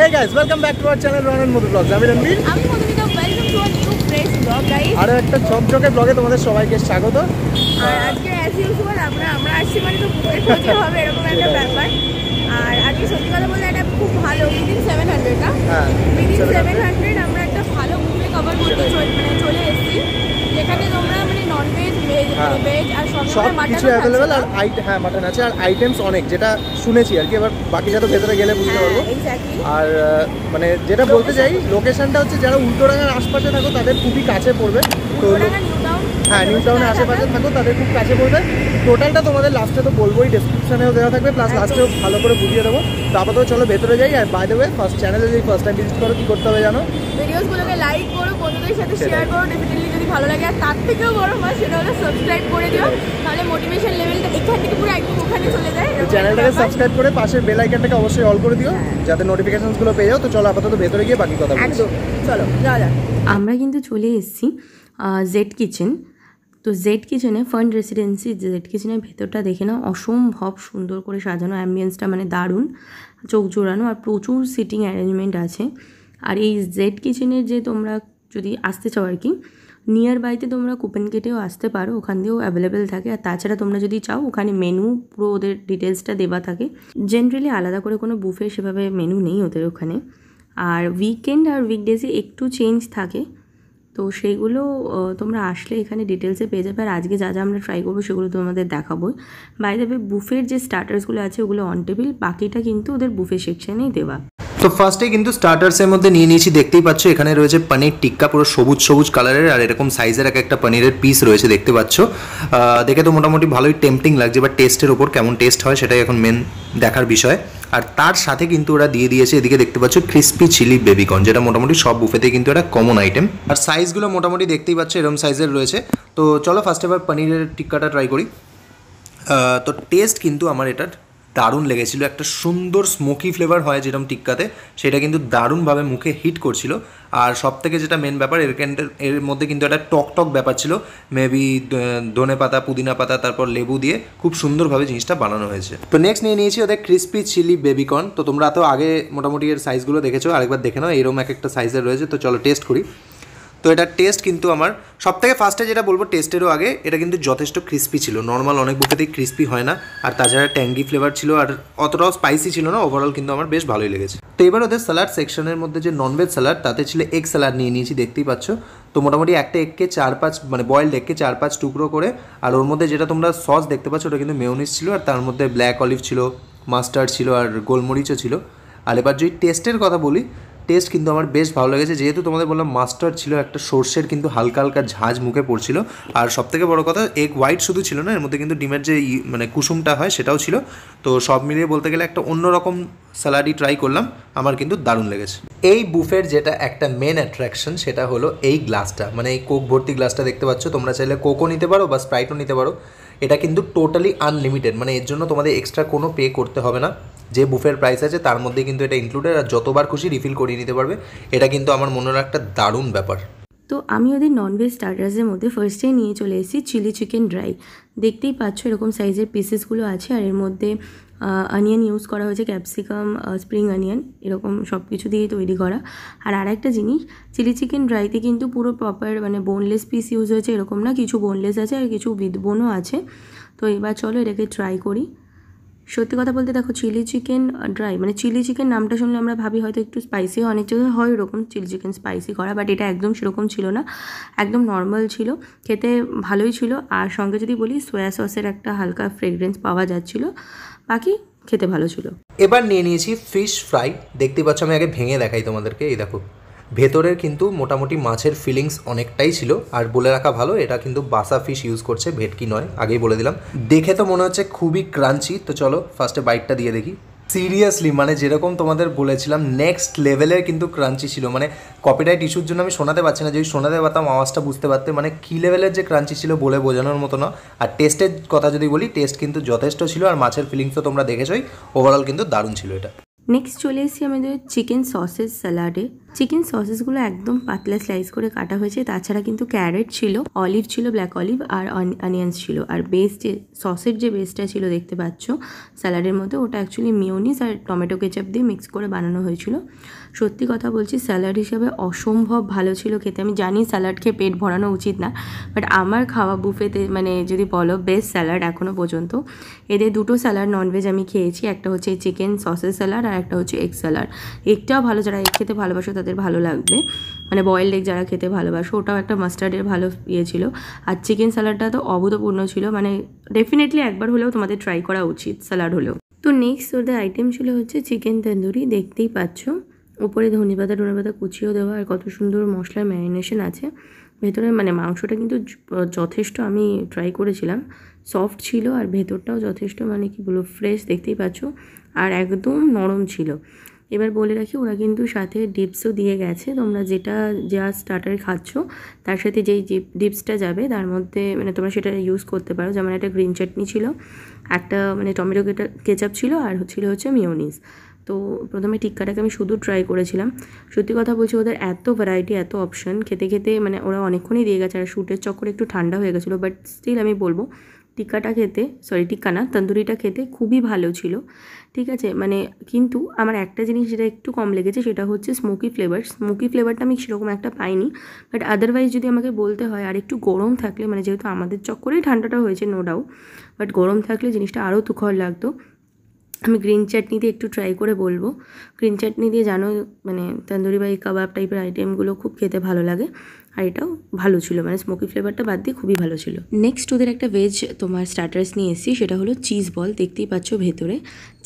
Hey guys welcome back to our channel Ranan Madhu vlogs আমি রণবীর আমি Madhumita welcome to our new fresh vlog guys আর একটা ঝকঝকে ব্লগে তোমাদের সবাইকে স্বাগত আর আজকে অ্যাজ ইউজুয়াল আমরা আমরা আসছি মানে তো বুকের খোঁজে হবে এরকম একটা ব্যাপার আর আজকে সত্যি কথা বলতে এটা খুব ভালো উইদিন সেভেন হান্ড্রেড না সেভেন হ্যাঁ, হান্ড্রেড আমরা একটা ভালো মুভি কভার করতে চলে মানে চলে ভেজ হ্যাঁ। সব কিছু অ্যাভেলেবেল আর আইট হ্যাঁ মাটন আছে আর আইটেমস অনেক যেটা শুনেছি আর কি এবার বাকি তো ভেতরে গেলে বুঝতে হ্যাঁ, পারবো আর মানে যেটা বলতে চাই লোকেশনটা হচ্ছে যারা উল্টোডাঙ্গার আশপাশে থাকো তাদের খুবই কাছে পড়বে হ্যাঁ নিউ টাউনের হ্যাঁ, আশেপাশে থাকো তাদের খুব কাছে পড়বে টোটালটা তোমাদের লাস্টে তো বলবোই ডিসক্রিপশানেও দেওয়া থাকবে প্লাস লাস্টেও ভালো করে বুঝিয়ে দেবো তারপর তো চলো ভেতরে যাই আর বাই দেবে ফার্স্ট চ্যানেলে যদি ফার্স্ট টাইম ভিজিট করো কী করতে হবে জানো ভিডিওসগুলোকে লাইক করো বন্ধুদের সাথে শেয়ার করো ডেফিনেটলি যদি ভালো লাগে আর তার থেকেও বড় হয় সেটা হলো সাবস্ক্রাইব করে দিও তাহলে মোটিভেশন লেভেলটা এখান থেকে পুরো একদম ওখানে চলে যায় চ্যানেলটাকে সাবস্ক্রাইব করে পাশের বেল আইকনটাকে অবশ্যই অল করে দিও হ্যাঁ। যাতে নোটিফিকেশনস গুলো পেয়ে যাও তো চলো আপাতত ভেতরে গিয়ে বাকি কথা বলছি চলো যাওয়া যাক আমরা কিন্তু চলে এসেছি জেড কিচেন তো জেড কিচেনে ফান্ড রেসিডেন্সি জেড কিচেনের ভেতরটা দেখে না অসম্ভব সুন্দর করে সাজানো অ্যাম্বিয়েন্সটা মানে দারুণ চোখ জোড়ানো আর প্রচুর সিটিং অ্যারেঞ্জমেন্ট আছে আর এই জেড কিচেনের যে তোমরা যদি আসতে চাও আর কি নিয়ার বাইতে তোমরা কুপেন কেটেও আসতে পারো ওখান দিয়েও অ্যাভেলেবেল থাকে আর তাছাড়া তোমরা যদি চাও ওখানে মেনু পুরো ওদের ডিটেলসটা দেওয়া থাকে জেনারেলি আলাদা করে কোনো বুফে সেভাবে মেনু নেই ওদের ওখানে আর উইকেন্ড আর উইকডেজে একটু চেঞ্জ থাকে তো সেইগুলো তোমরা আসলে এখানে ডিটেলসে পেয়ে যাবে আর আজকে যা যা আমরা ট্রাই করবো সেগুলো তোমাদের দেখাবো বাইরে বুফের যে স্টার্টার্সগুলো আছে ওগুলো অন টেবিল বাকিটা কিন্তু ওদের বুফে সেকশানেই দেওয়া তো ফার্স্টে কিন্তু স্টার্টার্সের মধ্যে নিয়ে নিয়েছি দেখতেই পাচ্ছ এখানে রয়েছে পনির টিক্কা পুরো সবুজ সবুজ কালারের আর এরকম সাইজের এক একটা পনিরের পিস রয়েছে দেখতে পাচ্ছ দেখে তো মোটামুটি ভালোই টেম্পটিং লাগছে বা টেস্টের ওপর কেমন টেস্ট হয় সেটাই এখন মেন দেখার বিষয় আর তার সাথে কিন্তু ওরা দিয়ে দিয়েছে এদিকে দেখতে পাচ্ছ ক্রিস্পি চিলি বেবিকর্ন যেটা মোটামুটি সব বুফেতে কিন্তু একটা কমন আইটেম আর সাইজগুলো মোটামুটি দেখতেই পাচ্ছ এরম সাইজের রয়েছে তো চলো ফার্স্ট এবার পনিরের টিক্কাটা ট্রাই করি তো টেস্ট কিন্তু আমার এটার দারুণ লেগেছিল একটা সুন্দর স্মোকি ফ্লেভার হয় যেরকম টিক্কাতে সেটা কিন্তু দারুণভাবে মুখে হিট করছিল আর সব থেকে যেটা মেন ব্যাপার এর এর মধ্যে কিন্তু একটা টক টক ব্যাপার ছিল মেবি ধনে পাতা পুদিনা পাতা তারপর লেবু দিয়ে খুব সুন্দরভাবে জিনিসটা বানানো হয়েছে তো নেক্সট নিয়ে নিয়েছি ওদের ক্রিস্পি চিলি বেবিকর্ন তো তোমরা তো আগে মোটামুটি এর সাইজগুলো দেখেছো আরেকবার দেখে নাও এরকম এক একটা সাইজের রয়েছে তো চলো টেস্ট করি তো এটা টেস্ট কিন্তু আমার সব থেকে ফার্স্টে যেটা বলবো টেস্টেরও আগে এটা কিন্তু যথেষ্ট ক্রিস্পি ছিল নর্মাল অনেক বুকেতেই ক্রিস্পি হয় না আর তাছাড়া ট্যাঙ্গি ফ্লেভার ছিল আর অতটাও স্পাইসি ছিল না ওভারঅল কিন্তু আমার বেশ ভালোই লেগেছে তো এবার ওদের স্যালাড সেকশনের মধ্যে যে ননভেজ স্যালাড তাতে ছিল এগ স্যালাড নিয়ে নিয়েছি দেখতেই পাচ্ছ তো মোটামুটি একটা এগকে চার পাঁচ মানে বয়েলড এগকে চার পাঁচ টুকরো করে আর ওর মধ্যে যেটা তোমরা সস দেখতে পাচ্ছ ওটা কিন্তু মেয়নিস ছিল আর তার মধ্যে ব্ল্যাক অলিভ ছিল মাস্টার্ড ছিল আর গোলমরিচও ছিল আর এবার যদি টেস্টের কথা বলি টেস্ট কিন্তু আমার বেশ ভালো লেগেছে যেহেতু তোমাদের বললাম মাস্টার ছিল একটা সোর্সের কিন্তু হালকা হালকা ঝাঁজ মুখে পড়ছিল আর সব থেকে বড়ো কথা এগ হোয়াইট শুধু ছিল না এর মধ্যে কিন্তু ডিমের যে মানে কুসুমটা হয় সেটাও ছিল তো সব মিলিয়ে বলতে গেলে একটা অন্যরকম স্যালাডই ট্রাই করলাম আমার কিন্তু দারুণ লেগেছে এই বুফের যেটা একটা মেন অ্যাট্রাকশন সেটা হলো এই গ্লাসটা মানে এই কোক ভর্তি গ্লাসটা দেখতে পাচ্ছ তোমরা চাইলে কোকও নিতে পারো বা স্প্রাইটও নিতে পারো এটা কিন্তু টোটালি আনলিমিটেড মানে এর জন্য তোমাদের এক্সট্রা কোনো পে করতে হবে না যে বুফের প্রাইস আছে তার মধ্যে কিন্তু এটা ইনক্লুডেড আর যতবার খুশি রিফিল করিয়ে নিতে পারবে এটা কিন্তু আমার মনে হয় একটা দারুণ ব্যাপার তো আমি ওদের ননভেজ স্টার্টার্সের মধ্যে ফার্স্টে নিয়ে চলে এসেছি চিলি চিকেন ড্রাই দেখতেই পাচ্ছ এরকম সাইজের পিসেসগুলো আছে আর এর মধ্যে অনিয়ন ইউজ করা হয়েছে ক্যাপসিকাম স্প্রিং অনিয়ন এরকম সব কিছু দিয়েই তৈরি করা আর আরেকটা জিনিস চিলি চিকেন ড্রাইতে কিন্তু পুরো প্রপার মানে বোনলেস পিস ইউজ হয়েছে এরকম না কিছু বোনলেস আছে আর কিছু উইথ বোনও আছে তো এবার চলো এটাকে ট্রাই করি সত্যি কথা বলতে দেখো চিলি চিকেন ড্রাই মানে চিলি চিকেন নামটা শুনলে আমরা ভাবি হয়তো একটু স্পাইসি অনেক জায়গায় হয় ওরকম চিলি চিকেন স্পাইসি করা বাট এটা একদম সেরকম ছিল না একদম নর্মাল ছিল খেতে ভালোই ছিল আর সঙ্গে যদি বলি সোয়া সসের একটা হালকা ফ্রেগরেন্স পাওয়া যাচ্ছিলো বাকি খেতে ভালো ছিল এবার নিয়ে নিয়েছি ফিশ ফ্রাই দেখতে পাচ্ছ আমি আগে ভেঙে দেখাই তোমাদেরকে এই দেখো ভেতরের কিন্তু মোটামুটি মাছের ফিলিংস অনেকটাই ছিল আর বলে রাখা ভালো এটা কিন্তু বাসা ফিশ ইউজ করছে ভেটকি নয় আগেই বলে দিলাম দেখে তো মনে হচ্ছে খুবই ক্রাঞ্চি তো চলো ফার্স্টে বাইটটা দিয়ে দেখি সিরিয়াসলি মানে যেরকম তোমাদের বলেছিলাম নেক্সট লেভেলের কিন্তু ক্রাঞ্চি ছিল মানে কপিটাইট ইস্যুর জন্য আমি শোনাতে পারছি না যদি শোনাতে পারতাম আওয়াজটা বুঝতে পারতে মানে কী লেভেলের যে ক্রাঞ্চি ছিল বলে বোঝানোর মতো না আর টেস্টের কথা যদি বলি টেস্ট কিন্তু যথেষ্ট ছিল আর মাছের ফিলিংস তো তোমরা দেখেছোই ওভারঅল কিন্তু দারুণ ছিল এটা নেক্সট চলে এসেছি আমাদের চিকেন সসেস স্যালাডে চিকেন সসেসগুলো একদম পাতলা স্লাইস করে কাটা হয়েছে তাছাড়া কিন্তু ক্যারেট ছিল অলিভ ছিল ব্ল্যাক অলিভ আর অনিয়ন্স ছিল আর বেস্ট যে সসের যে বেস্টটা ছিল দেখতে পাচ্ছ স্যালাডের মধ্যে ওটা অ্যাকচুয়ালি মিউনিস আর টমেটো কেচাপ দিয়ে মিক্স করে বানানো হয়েছিল সত্যি কথা বলছি স্যালাড হিসাবে অসম্ভব ভালো ছিল খেতে আমি জানি স্যালাড খেয়ে পেট ভরানো উচিত না বাট আমার খাওয়া বুফেতে মানে যদি বলো বেস্ট স্যালাড এখনও পর্যন্ত এদের দুটো স্যালাড ননভেজ আমি খেয়েছি একটা হচ্ছে চিকেন সসের স্যালাড আর একটা হচ্ছে এগ স্যালাড এগটাও ভালো যারা এগ খেতে ভালোবাসো তাদের ভালো লাগবে মানে বয়েলড এগ যারা খেতে ভালোবাসো ওটাও একটা মাস্টার্ডের ভালো ইয়ে ছিল আর চিকেন স্যালাডটা তো অভূতপূর্ণ ছিল মানে ডেফিনেটলি একবার হলেও তোমাদের ট্রাই করা উচিত স্যালাড হলেও তো নেক্সট ওদের আইটেম ছিল হচ্ছে চিকেন তন্দুরি দেখতেই পাচ্ছ উপরে ধনে পাতা ধনে পাতা কুচিয়েও দেওয়া আর কত সুন্দর মশলার ম্যারিনেশন আছে ভেতরে মানে মাংসটা কিন্তু যথেষ্ট আমি ট্রাই করেছিলাম সফট ছিল আর ভেতরটাও যথেষ্ট মানে কি বলবো ফ্রেশ দেখতেই পাচ্ছ আর একদম নরম ছিল এবার বলে রাখি ওরা কিন্তু সাথে ডিপসও দিয়ে গেছে তোমরা যেটা যা স্টার্টার খাচ্ছ তার সাথে যেই ডিপসটা যাবে তার মধ্যে মানে তোমরা সেটা ইউজ করতে পারো যেমন একটা গ্রিন চাটনি ছিল একটা মানে টমেটো কেচাপ ছিল আর ছিল হচ্ছে মিওনিস তো প্রথমে টিক্কাটাকে আমি শুধু ট্রাই করেছিলাম সত্যি কথা বলছি ওদের এত ভ্যারাইটি এত অপশন খেতে খেতে মানে ওরা অনেকক্ষণই দিয়ে গেছে আর শ্যুটের চক্করে একটু ঠান্ডা হয়ে গেছিলো বাট স্টিল আমি বলবো টিক্কাটা খেতে সরি টিক্কা না তন্দুরিটা খেতে খুবই ভালো ছিল ঠিক আছে মানে কিন্তু আমার একটা জিনিস যেটা একটু কম লেগেছে সেটা হচ্ছে স্মোকি ফ্লেভার স্মোকি ফ্লেভারটা আমি সেরকম একটা পাইনি বাট আদারওয়াইজ যদি আমাকে বলতে হয় আর একটু গরম থাকলে মানে যেহেতু আমাদের চক্করেই ঠান্ডাটা হয়েছে নো ডাউট বাট গরম থাকলে জিনিসটা আরও তুখর লাগতো আমি গ্রিন চাটনি দিয়ে একটু ট্রাই করে বলবো গ্রিন চাটনি দিয়ে জানো মানে তন্দুরি বা এই কাবাব টাইপের আইটেমগুলো খুব খেতে ভালো লাগে আর এটাও ভালো ছিল মানে স্মোকি ফ্লেভারটা বাদ দিয়ে খুবই ভালো ছিল নেক্সট ওদের একটা ভেজ তোমার স্টার্টার্স নিয়ে এসেছি সেটা হলো চিজ বল দেখতেই পাচ্ছ ভেতরে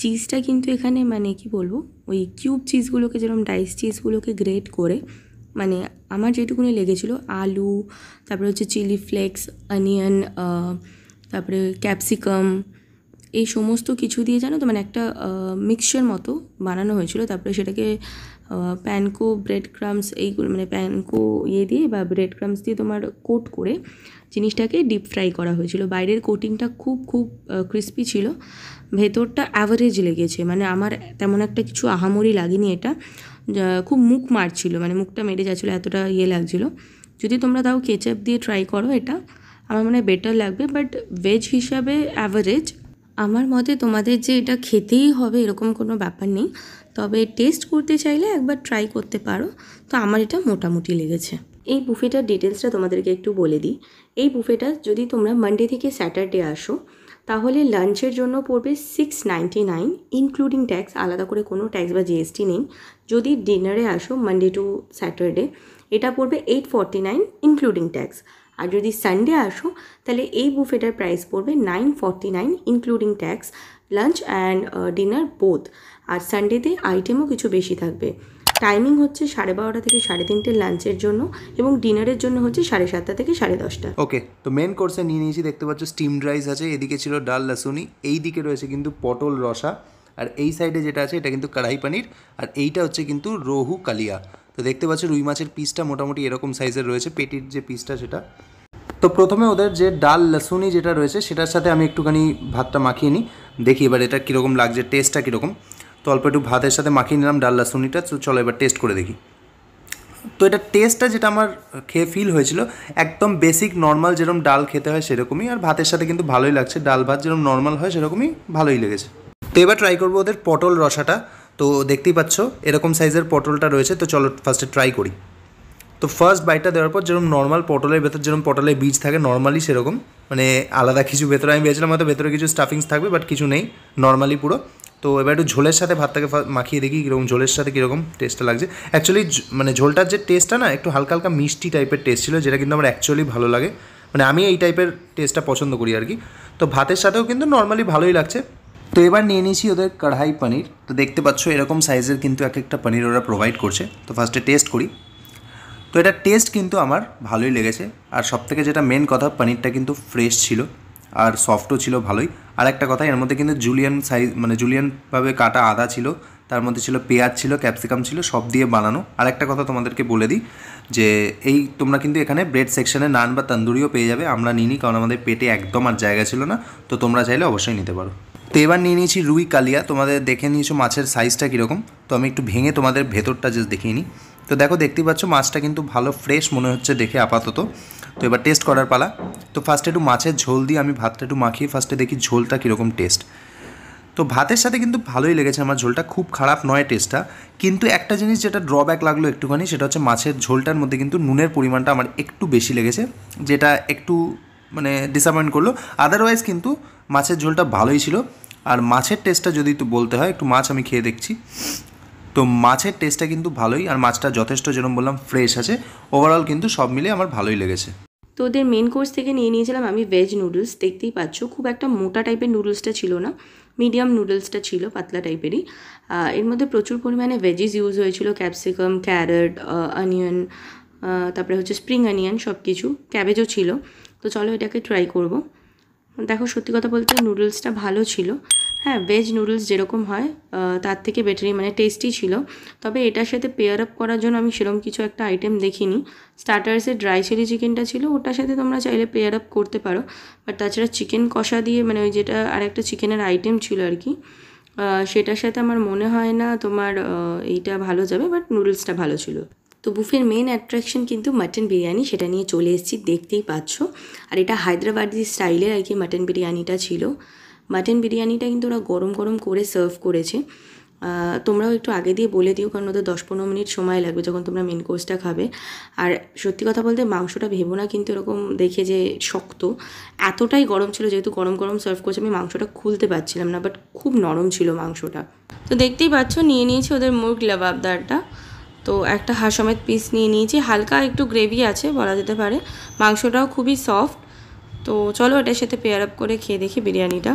চিজটা কিন্তু এখানে মানে কি বলবো ওই কিউব চিজগুলোকে যেরকম ডাইস চিজগুলোকে গ্রেট করে মানে আমার যেটুকুনি লেগেছিলো আলু তারপরে হচ্ছে চিলি ফ্লেক্স অনিয়ন তারপরে ক্যাপসিকাম এই সমস্ত কিছু দিয়ে জানো তো মানে একটা মিক্সচার মতো বানানো হয়েছিল তারপরে সেটাকে প্যানকো ব্রেড ক্রামস এই মানে প্যানকো ইয়ে দিয়ে বা ব্রেড ক্রামস দিয়ে তোমার কোট করে জিনিসটাকে ডিপ ফ্রাই করা হয়েছিল বাইরের কোটিংটা খুব খুব ক্রিস্পি ছিল ভেতরটা অ্যাভারেজ লেগেছে মানে আমার তেমন একটা কিছু আহামরি লাগেনি এটা খুব মুখ মারছিল মানে মুখটা মেরে যাচ্ছিলো এতটা ইয়ে লাগছিলো যদি তোমরা তাও কেচাপ দিয়ে ট্রাই করো এটা আমার মনে হয় বেটার লাগবে বাট ভেজ হিসাবে অ্যাভারেজ আমার মতে তোমাদের যে এটা খেতেই হবে এরকম কোনো ব্যাপার নেই তবে টেস্ট করতে চাইলে একবার ট্রাই করতে পারো তো আমার এটা মোটামুটি লেগেছে এই বুফেটার ডিটেলসটা তোমাদেরকে একটু বলে দিই এই বুফেটা যদি তোমরা মানডে থেকে স্যাটারডে আসো তাহলে লাঞ্চের জন্য পড়বে six ninety nine including tax আলাদা করে কোনো ট্যাক্স বা জিএসটি নেই যদি ডিনারে আসো মানডে টু স্যাটারডে এটা পড়বে eight forty nine including tax আর যদি সানডে আসো তাহলে এই বুফেটার প্রাইস পড়বে nine forty nine including tax lunch and dinner both আর সানডেতে আইটেমও কিছু বেশি থাকবে টাইমিং হচ্ছে সাড়ে বারোটা থেকে সাড়ে তিনটে লাঞ্চের জন্য এবং ডিনারের জন্য হচ্ছে সাড়ে সাতটা থেকে সাড়ে দশটা ওকে তো মেন কোর্সে নিয়ে নিয়েছি দেখতে পাচ্ছ স্টিমড রাইস আছে এদিকে ছিল ডাল লাসুনি এই দিকে রয়েছে কিন্তু পটল রসা আর এই সাইডে যেটা আছে এটা কিন্তু কড়াই পানির আর এইটা হচ্ছে কিন্তু রোহু কালিয়া তো দেখতে পাচ্ছ রুই মাছের পিসটা মোটামুটি এরকম সাইজের রয়েছে পেটির যে পিসটা সেটা তো প্রথমে ওদের যে ডাল লসুনি যেটা রয়েছে সেটার সাথে আমি একটুখানি ভাতটা মাখিয়ে নিই দেখি এবার এটা কীরকম লাগছে টেস্টটা কীরকম তো অল্প একটু ভাতের সাথে মাখিয়ে নিলাম ডাল লসুনিটা তো চলো এবার টেস্ট করে দেখি তো এটা টেস্টটা যেটা আমার খেয়ে ফিল হয়েছিল একদম বেসিক নর্মাল যেরকম ডাল খেতে হয় সেরকমই আর ভাতের সাথে কিন্তু ভালোই লাগছে ডাল ভাত যেরকম নর্মাল হয় সেরকমই ভালোই লেগেছে তো এবার ট্রাই করবো ওদের পটল রসাটা তো দেখতেই পাচ্ছ এরকম সাইজের পটলটা রয়েছে তো চলো ফার্স্টে ট্রাই করি তো ফার্স্ট বাইটটা দেওয়ার পর যেরকম নর্মাল পটলের ভেতর যেরকম পটলের বীজ থাকে নর্মালি সেরকম মানে আলাদা কিছু ভেতরে আমি ভেবেছিলাম হয়তো ভেতরে কিছু স্টাফিংস থাকবে বাট কিছু নেই নর্মালি পুরো তো এবার একটু ঝোলের সাথে ভাতটাকে মাখিয়ে দেখি কীরকম ঝোলের সাথে কীরকম টেস্টটা লাগছে অ্যাকচুয়ালি মানে ঝোলটার যে টেস্টটা না একটু হালকা হালকা মিষ্টি টাইপের টেস্ট ছিল যেটা কিন্তু আমার অ্যাকচুয়ালি ভালো লাগে মানে আমি এই টাইপের টেস্টটা পছন্দ করি আর কি তো ভাতের সাথেও কিন্তু নর্মালি ভালোই লাগছে তো এবার নিয়ে নিয়েছি ওদের কড়াই পনির তো দেখতে পাচ্ছ এরকম সাইজের কিন্তু এক একটা পনির ওরা প্রোভাইড করছে তো ফার্স্টে টেস্ট করি তো এটা টেস্ট কিন্তু আমার ভালোই লেগেছে আর সবথেকে যেটা মেন কথা পনিরটা কিন্তু ফ্রেশ ছিল আর সফটও ছিল ভালোই আর একটা কথা এর মধ্যে কিন্তু জুলিয়ান সাইজ মানে জুলিয়ানভাবে কাটা আদা ছিল তার মধ্যে ছিল পেঁয়াজ ছিল ক্যাপসিকাম ছিল সব দিয়ে বানানো আর একটা কথা তোমাদেরকে বলে দিই যে এই তোমরা কিন্তু এখানে ব্রেড সেকশনে নান বা তন্দুরিও পেয়ে যাবে আমরা নিই কারণ আমাদের পেটে একদম আর জায়গা ছিল না তো তোমরা চাইলে অবশ্যই নিতে পারো তো এবার নিয়ে নিয়েছি রুই কালিয়া তোমাদের দেখে নিয়েছো মাছের সাইজটা কীরকম তো আমি একটু ভেঙে তোমাদের ভেতরটা জাস্ট দেখিয়ে নিই তো দেখো দেখতেই পাচ্ছ মাছটা কিন্তু ভালো ফ্রেশ মনে হচ্ছে দেখে আপাতত তো এবার টেস্ট করার পালা তো ফার্স্টে একটু মাছের ঝোল দিয়ে আমি ভাতটা একটু মাখিয়ে ফার্স্টে দেখি ঝোলটা কীরকম টেস্ট তো ভাতের সাথে কিন্তু ভালোই লেগেছে আমার ঝোলটা খুব খারাপ নয় টেস্টটা কিন্তু একটা জিনিস যেটা ড্রব্যাক লাগলো একটুখানি সেটা হচ্ছে মাছের ঝোলটার মধ্যে কিন্তু নুনের পরিমাণটা আমার একটু বেশি লেগেছে যেটা একটু মানে ডিসঅ্যাপয়েন্ট করলো আদারওয়াইজ কিন্তু মাছের ঝোলটা ভালোই ছিল আর মাছের টেস্টটা যদি একটু বলতে হয় একটু মাছ আমি খেয়ে দেখছি তো মাছের টেস্টটা কিন্তু ভালোই আর মাছটা যথেষ্ট যেরকম বললাম ফ্রেশ আছে ওভারঅল কিন্তু সব মিলে আমার ভালোই লেগেছে তো ওদের মেন কোর্স থেকে নিয়ে নিয়েছিলাম আমি ভেজ নুডলস দেখতেই পাচ্ছ খুব একটা মোটা টাইপের নুডলসটা ছিল না মিডিয়াম নুডলসটা ছিল পাতলা টাইপেরই এর মধ্যে প্রচুর পরিমাণে ভেজিস ইউজ হয়েছিল ক্যাপসিকাম ক্যারেট অনিয়ন তারপরে হচ্ছে স্প্রিং অনিয়ন সব কিছু ক্যাবেজও ছিল তো চলো এটাকে ট্রাই করবো দেখো সত্যি কথা বলতে নুডলসটা ভালো ছিল হ্যাঁ ভেজ নুডলস যেরকম হয় তার থেকে বেটারি মানে টেস্টি ছিল তবে এটার সাথে পেয়ার আপ করার জন্য আমি সেরকম কিছু একটা আইটেম দেখিনি স্টার্টার্সে ড্রাই চিলি চিকেনটা ছিল ওটার সাথে তোমরা চাইলে পেয়ার আপ করতে পারো বাট তাছাড়া চিকেন কষা দিয়ে মানে ওই যেটা আর একটা চিকেনের আইটেম ছিল আর কি সেটার সাথে আমার মনে হয় না তোমার এইটা ভালো যাবে বাট নুডলসটা ভালো ছিল তো বুফের মেন অ্যাট্রাকশন কিন্তু মাটন বিরিয়ানি সেটা নিয়ে চলে এসেছি দেখতেই পাচ্ছ আর এটা হায়দ্রাবাদি স্টাইলের আর কি মাটন বিরিয়ানিটা ছিল মাটন বিরিয়ানিটা কিন্তু ওরা গরম গরম করে সার্ভ করেছে তোমরাও একটু আগে দিয়ে বলে দিও কারণ ওদের দশ পনেরো মিনিট সময় লাগবে যখন তোমরা মেন কোর্সটা খাবে আর সত্যি কথা বলতে মাংসটা ভেবো না কিন্তু এরকম দেখে যে শক্ত এতটাই গরম ছিল যেহেতু গরম গরম সার্ভ করছে আমি মাংসটা খুলতে পারছিলাম না বাট খুব নরম ছিল মাংসটা তো দেখতেই পাচ্ছ নিয়ে নিয়েছি ওদের মুরগ লাবাবদারটা তো একটা হাঁসমেত পিস নিয়ে নিয়েছি হালকা একটু গ্রেভি আছে বলা যেতে পারে মাংসটাও খুবই সফট তো চলো এটার সাথে পেয়ার আপ করে খেয়ে দেখি বিরিয়ানিটা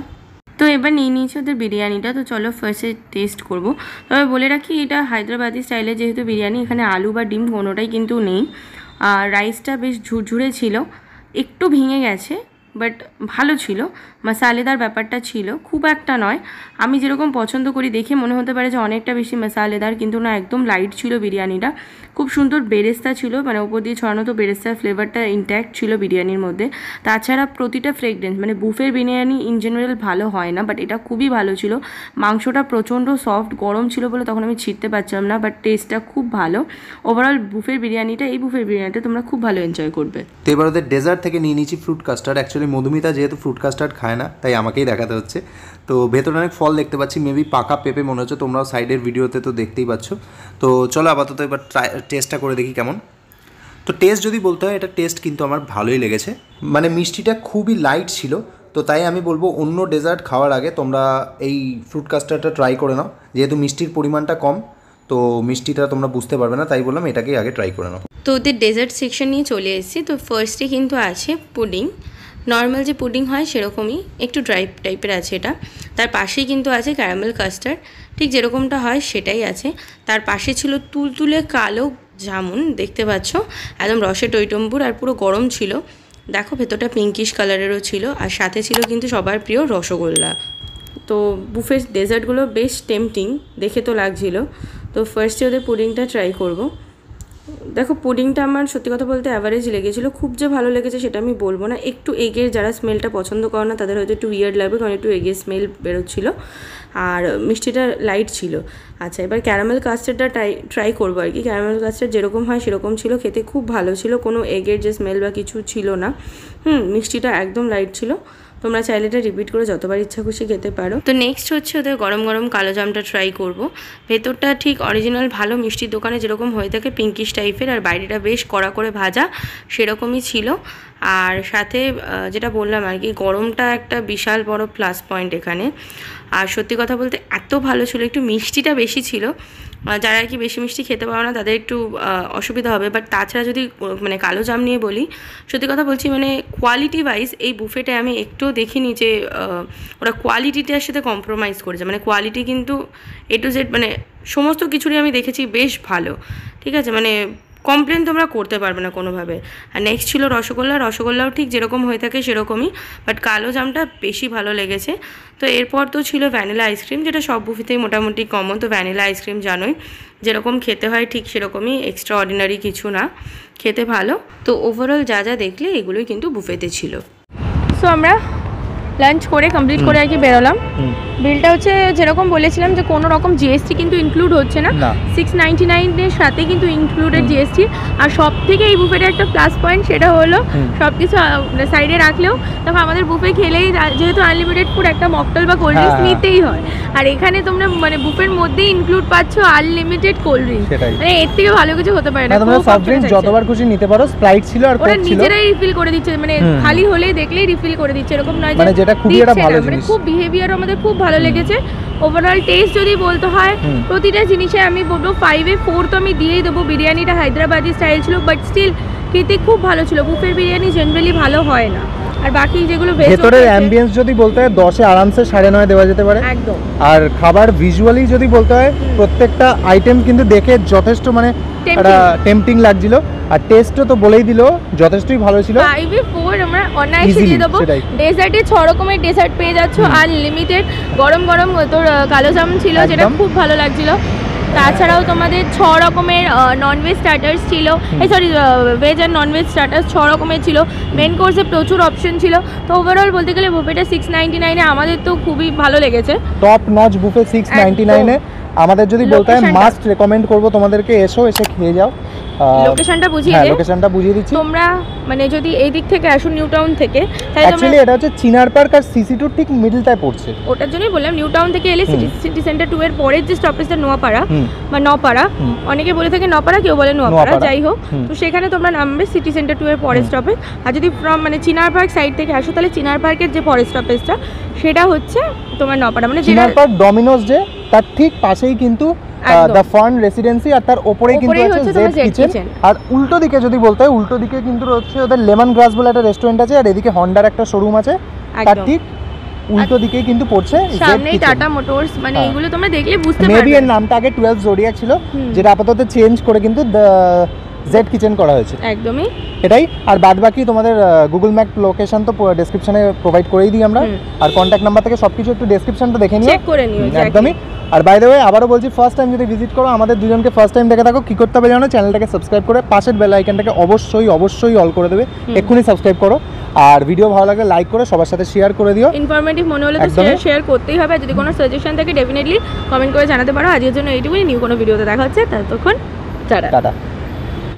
তো এবার নিয়ে নিয়েছি ওদের বিরিয়ানিটা তো চলো ফার্স্টে টেস্ট করব তবে বলে রাখি এটা হায়দ্রাবাদি স্টাইলে যেহেতু বিরিয়ানি এখানে আলু বা ডিম কোনোটাই কিন্তু নেই আর রাইসটা বেশ ঝুরঝুরে ছিল একটু ভেঙে গেছে বাট ভালো ছিল মশালেদার ব্যাপারটা ছিল খুব একটা নয় আমি যেরকম পছন্দ করি দেখে মনে হতে পারে যে অনেকটা বেশি মশালেদার কিন্তু না একদম লাইট ছিল বিরিয়ানিটা খুব সুন্দর বেরেস্তা ছিল মানে উপর দিয়ে ছড়ানো তো বেরেস্তার ফ্লেভারটা ইনট্যাক্ট ছিল বিরিয়ানির মধ্যে তাছাড়া প্রতিটা ফ্রেগরেন্স মানে বুফের বিরিয়ানি ইন জেনারেল ভালো হয় না বাট এটা খুবই ভালো ছিল মাংসটা প্রচণ্ড সফট গরম ছিল বলে তখন আমি ছিটতে পারছিলাম না বাট টেস্টটা খুব ভালো ওভারঅল বুফের বিরিয়ানিটা এই বুফের বিরিয়ানিটা তোমরা খুব ভালো এনজয় করবে তো এবার ওদের ডেজার্ট থেকে নিয়ে নিয়েছি ফ্রুট কাস্টার্ড অ্যাকচুয়ালি মধুমিতা যেহেতু ফ্রুট কাস্টার্ড খায় না তাই আমাকেই দেখাতে হচ্ছে তো ভেতরে অনেক ফল দেখতে পাচ্ছি মেবি পাকা পেঁপে মনে হচ্ছে তোমরাও সাইডের ভিডিওতে তো দেখতেই পাচ্ছ তো চলো আপাতত এবার ট্রাই টেস্টটা করে দেখি কেমন তো টেস্ট যদি বলতে হয় এটা টেস্ট কিন্তু আমার ভালোই লেগেছে মানে মিষ্টিটা খুবই লাইট ছিল তো তাই আমি বলবো অন্য ডেজার্ট খাওয়ার আগে তোমরা এই ফ্রুট কাস্টার্ডটা ট্রাই করে নাও যেহেতু মিষ্টির পরিমাণটা কম তো মিষ্টিটা তোমরা বুঝতে পারবে না তাই বললাম এটাকেই আগে ট্রাই করে নাও তো ওদের ডেজার্ট সেকশন নিয়ে চলে এসেছি তো ফার্স্টে কিন্তু আছে পুডিং নর্মাল যে পুডিং হয় সেরকমই একটু ড্রাই টাইপের আছে এটা তার পাশেই কিন্তু আছে ক্যারামেল কাস্টার্ড ঠিক যেরকমটা হয় সেটাই আছে তার পাশে ছিল তুলতুলে কালো জামুন দেখতে পাচ্ছ একদম রসে টৈটম্বুর আর পুরো গরম ছিল দেখো ভেতরটা পিঙ্কিশ কালারেরও ছিল আর সাথে ছিল কিন্তু সবার প্রিয় রসগোল্লা তো বুফের ডেজার্টগুলো বেশ টেম্পটিং দেখে তো লাগছিল তো ফার্স্টে ওদের পুডিংটা ট্রাই করবো দেখো পুডিংটা আমার সত্যি কথা বলতে অ্যাভারেজ লেগেছিল খুব যে ভালো লেগেছে সেটা আমি বলবো না একটু এগের যারা স্মেলটা পছন্দ করো না তাদের হয়তো একটু ইয়ার্ড লাগবে কারণ একটু এগের স্মেল বেরোচ্ছিল আর মিষ্টিটা লাইট ছিল আচ্ছা এবার ক্যারামেল কাস্টার্ডটা ট্রাই ট্রাই করবো আর কি ক্যারামেল কাস্টার্ড যেরকম হয় সেরকম ছিল খেতে খুব ভালো ছিল কোনো এগের যে স্মেল বা কিছু ছিল না হুম মিষ্টিটা একদম লাইট ছিল তোমরা চাইলে এটা রিপিট করে যতবার ইচ্ছা খুশি খেতে পারো তো নেক্সট হচ্ছে ওদের গরম গরম কালো জামটা ট্রাই করব ভেতরটা ঠিক অরিজিনাল ভালো মিষ্টির দোকানে যেরকম হয়ে থাকে পিঙ্কিশ টাইপের আর বাইরেটা বেশ কড়া করে ভাজা সেরকমই ছিল আর সাথে যেটা বললাম আর কি গরমটা একটা বিশাল বড় প্লাস পয়েন্ট এখানে আর সত্যি কথা বলতে এত ভালো ছিল একটু মিষ্টিটা বেশি ছিল যারা আর কি বেশি মিষ্টি খেতে পারো না তাদের একটু অসুবিধা হবে বাট তাছাড়া যদি মানে কালো জাম নিয়ে বলি সত্যি কথা বলছি মানে কোয়ালিটি ওয়াইজ এই বুফেটে আমি একটুও দেখিনি যে ওরা কোয়ালিটিটার সাথে কম্প্রোমাইজ করেছে মানে কোয়ালিটি কিন্তু এ টু জেড মানে সমস্ত কিছুরই আমি দেখেছি বেশ ভালো ঠিক আছে মানে কমপ্লেন তোমরা করতে পারবে না কোনোভাবে আর নেক্সট ছিল রসগোল্লা রসগোল্লাও ঠিক যেরকম হয়ে থাকে সেরকমই বাট কালো জামটা বেশি ভালো লেগেছে তো এরপর তো ছিল ভ্যানিলা আইসক্রিম যেটা সব বুফিতেই মোটামুটি কমন তো ভ্যানিলা আইসক্রিম জানোই যেরকম খেতে হয় ঠিক সেরকমই এক্সট্রা অর্ডিনারি কিছু না খেতে ভালো তো ওভারঅল যা যা দেখলে এগুলোই কিন্তু বুফেতে ছিল সো আমরা লাঞ্চ করে কমপ্লিট করে আর কি বেরোলাম বিলটা হচ্ছে যেরকম বলেছিলাম যে কোনো রকম জিএসটি কিন্তু ইনক্লুড হচ্ছে না সিক্স নাইনটি নাইনের সাথে কিন্তু ইনক্লুডেড জিএসটি আর সব থেকে এই বুফেটা একটা প্লাস পয়েন্ট সেটা হলো সব কিছু সাইডে রাখলেও তখন আমাদের বুফে খেলেই যেহেতু আনলিমিটেড ফুড একটা মকটল বা কোল্ড হ্যাঁ, ড্রিঙ্কস হ্যাঁ। নিতেই হয় আর এখানে তোমরা মানে বুফের মধ্যেই ইনক্লুড পাচ্ছ আনলিমিটেড কোল্ড ড্রিঙ্কস মানে এর থেকে ভালো কিছু হতে পারে না মানে তোমরা সফট ড্রিঙ্কস যতবার খুশি নিতে পারো স্প্রাইট ছিল আর কোক ছিল ওরা নিজেরাই রিফিল করে দিচ্ছে মানে খালি হলেই দেখলেই রিফিল করে দিচ্ছে এরকম নয় যে মানে এটা খুবই একটা ভালো জিনিস খুব বিহেভিয়ার আমাদের খুব ভালো লেগেছে ওভারঅল টেস্ট যদি বলতে হয় প্রতিটা জিনিসে আমি বলবো ফাইভে ফোর তো আমি দিয়েই দেবো বিরিয়ানিটা হায়দ্রাবাদি স্টাইল ছিল বাট স্টিল খেতে খুব ভালো ছিল বুফের বিরিয়ানি জেনারেলি ভালো হয় না আর বাকি যেগুলো ভেতরের অ্যাম্বিয়েন্স যদি বলতে হয় দশে আরামসে সাড়ে নয় দেওয়া যেতে পারে একদম আর খাবার ভিজুয়ালি যদি বলতে হয় প্রত্যেকটা আইটেম কিন্তু দেখে যথেষ্ট মানে একটা টেম্পটিং লাগছিল আর টেস্টও তো বলেই দিল যথেষ্টই ভালো ছিল ফাইভে ফোর আমরা অনায়াসে দিয়ে দেবো ডেজার্টে ছ রকমের ডেজার্ট পেয়ে যাচ্ছো আর লিমিটেড গরম গরম তোর কালো জাম ছিল যেটা খুব ভালো লাগছিল তাছাড়াও তোমাদের ছ রকমের ননভেজ স্টার্টার্স ছিল এই সরি ভেজ আর ননভেজ স্টার্টার্স ছ রকমের ছিল মেন কোর্সে প্রচুর অপশন ছিল তো ওভারঅল বলতে গেলে বুফেটা সিক্স নাইনটি নাইনে আমাদের তো খুবই ভালো লেগেছে top notch buffet six ninety নাইনে আমাদের যদি বলতে হয় মাস্ট রেকমেন্ড করবো তোমাদেরকে এসো এসে খেয়ে যাও লোকেশনটা বুঝিয়ে হ্যাঁ লোকেশনটা বুঝিয়ে দিচ্ছি তোমরা মানে যদি এই দিক থেকে আসো নিউ টাউন থেকে তাহলে অ্যাকচুয়ালি এটা হচ্ছে চিনার পার্ক আর সিসি টু ঠিক মিডলটায় পড়ছে ওটার জন্যই বললাম নিউ টাউন থেকে এলে সিটি সেন্টার টু এর পরের যে স্টপেজটা নোয়াপাড়া বা নপাড়া অনেকে বলে থাকে নপাড়া কেউ বলে নোয়াপাড়া যাই হোক তো সেখানে তোমরা নামবে সিটি সেন্টার টু এর পরের স্টপে আর যদি ফ্রম মানে চিনার পার্ক সাইড থেকে আসো তাহলে চিনার পার্কের যে পরের স্টপেজটা সেটা হচ্ছে তোমার নপাড়া মানে চিনার পার্ক ডমিনোস যে তার ঠিক পাশেই কিন্তু দ্য ফার্ন রেসিডেন্সি আর তার ওপরেই কিন্তু আছে জেড কিচেন আর উল্টো দিকে যদি বলতে হয় উল্টো দিকে কিন্তু ওদের লেমন গ্রাস বলে একটা রেস্টুরেন্ট আছে আর এদিকে হন্ডার একটা শোরুম আছে তার ঠিক উল্টো দিকেই কিন্তু পড়ছে সামনেই টাটা মোটরস মানে হ্যাঁ। তোমরা দেখলে বুঝতে পারবে মেবি এর নামটা আগে 12 ছিল যেটা আপাতত চেঞ্জ করে কিন্তু জেড কিচেন করা হয়েছে একদমই এটাই আর বাদ বাকি তোমাদের গুগল ম্যাপ লোকেশন তো ডেসক্রিপশনে প্রোভাইড করেই দিই আমরা আর কন্ট্যাক্ট নাম্বার থেকে সবকিছু একটু ডেসক্রিপশনটা দেখে নিও চেক করে নিও একদমই আর বাই দ্য ওয়ে আবারও বলছি ফার্স্ট টাইম যদি ভিজিট করো আমাদের দুজনকে ফার্স্ট টাইম দেখে থাকো কী করতে হবে জানো চ্যানেলটাকে সাবস্ক্রাইব করে পাশের বেল আইকনটাকে অবশ্যই অবশ্যই অল করে দেবে এক্ষুনি সাবস্ক্রাইব করো আর ভিডিও ভালো লাগলে লাইক করে সবার সাথে শেয়ার করে দিও ইনফরমেটিভ মনে হলে তো শেয়ার করতেই হবে যদি কোনো সাজেশন থাকে ডেফিনেটলি কমেন্ট করে জানাতে পারো আজকের জন্য এইটুকুই নিউ কোনো ভিডিওতে দেখা হচ্ছে ততক্ষণ টাটা